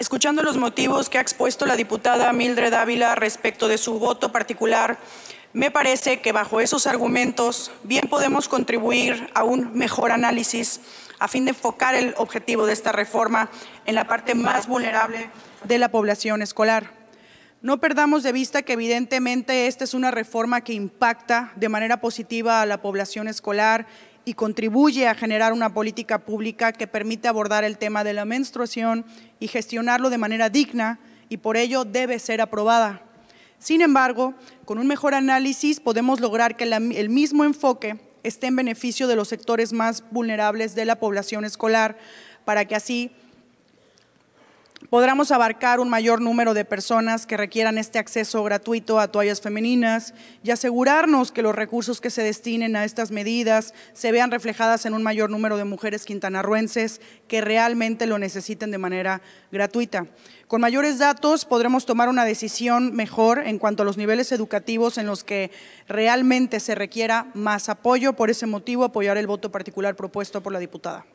Escuchando los motivos que ha expuesto la diputada Mildred Ávila respecto de su voto particular, me parece que bajo esos argumentos bien podemos contribuir a un mejor análisis a fin de enfocar el objetivo de esta reforma en la parte más vulnerable de la población escolar. No perdamos de vista que evidentemente esta es una reforma que impacta de manera positiva a la población escolar y contribuye a generar una política pública que permite abordar el tema de la menstruación y gestionarlo de manera digna y por ello debe ser aprobada. Sin embargo, con un mejor análisis podemos lograr que el mismo enfoque esté en beneficio de los sectores más vulnerables de la población escolar para que así Podremos abarcar un mayor número de personas que requieran este acceso gratuito a toallas femeninas y asegurarnos que los recursos que se destinen a estas medidas se vean reflejadas en un mayor número de mujeres quintanarruenses que realmente lo necesiten de manera gratuita. Con mayores datos podremos tomar una decisión mejor en cuanto a los niveles educativos en los que realmente se requiera más apoyo. Por ese motivo apoyar el voto particular propuesto por la diputada.